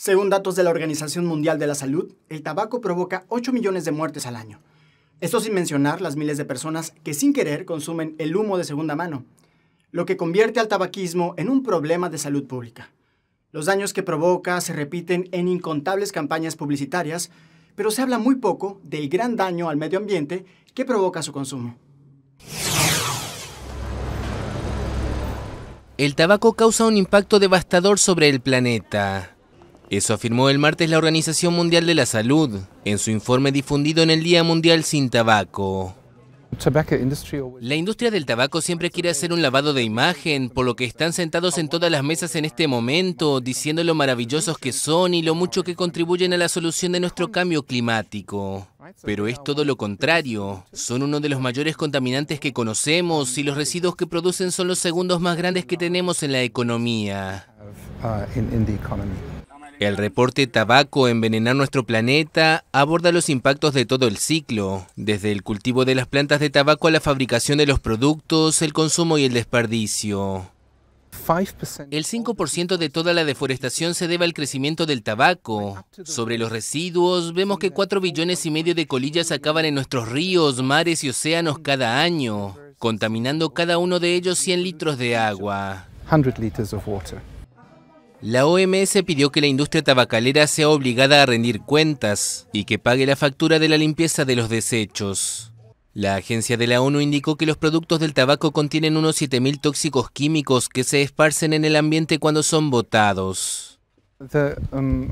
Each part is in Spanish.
Según datos de la Organización Mundial de la Salud, el tabaco provoca 8 millones de muertes al año. Esto sin mencionar las miles de personas que sin querer consumen el humo de segunda mano, lo que convierte al tabaquismo en un problema de salud pública. Los daños que provoca se repiten en incontables campañas publicitarias, pero se habla muy poco del gran daño al medio ambiente que provoca su consumo. El tabaco causa un impacto devastador sobre el planeta. Eso afirmó el martes la Organización Mundial de la Salud en su informe difundido en el Día Mundial sin Tabaco. La industria del tabaco siempre quiere hacer un lavado de imagen, por lo que están sentados en todas las mesas en este momento, diciendo lo maravillosos que son y lo mucho que contribuyen a la solución de nuestro cambio climático. Pero es todo lo contrario. Son uno de los mayores contaminantes que conocemos y los residuos que producen son los segundos más grandes que tenemos en la economía. Uh, el reporte Tabaco envenenar nuestro planeta aborda los impactos de todo el ciclo, desde el cultivo de las plantas de tabaco a la fabricación de los productos, el consumo y el desperdicio. El 5% de toda la deforestación se debe al crecimiento del tabaco. Sobre los residuos, vemos que 4 billones y medio de colillas acaban en nuestros ríos, mares y océanos cada año, contaminando cada uno de ellos 100 litros de agua. La OMS pidió que la industria tabacalera sea obligada a rendir cuentas y que pague la factura de la limpieza de los desechos. La agencia de la ONU indicó que los productos del tabaco contienen unos 7.000 tóxicos químicos que se esparcen en el ambiente cuando son botados. Um,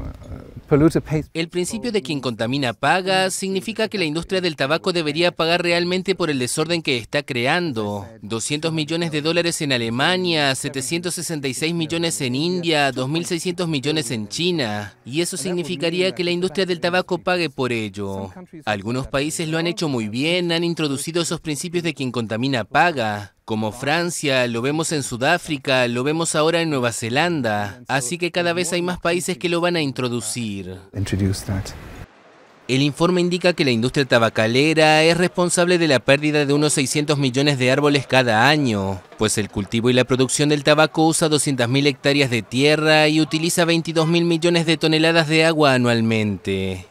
el principio de quien contamina paga significa que la industria del tabaco debería pagar realmente por el desorden que está creando. 200 millones de dólares en Alemania, 766 millones en India, 2.600 millones en China. Y eso significaría que la industria del tabaco pague por ello. Algunos países lo han hecho muy bien, han introducido esos principios de quien contamina paga como Francia, lo vemos en Sudáfrica, lo vemos ahora en Nueva Zelanda, así que cada vez hay más países que lo van a introducir. El informe indica que la industria tabacalera es responsable de la pérdida de unos 600 millones de árboles cada año, pues el cultivo y la producción del tabaco usa 200.000 hectáreas de tierra y utiliza 22.000 millones de toneladas de agua anualmente.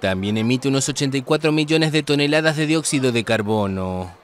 También emite unos 84 millones de toneladas de dióxido de carbono.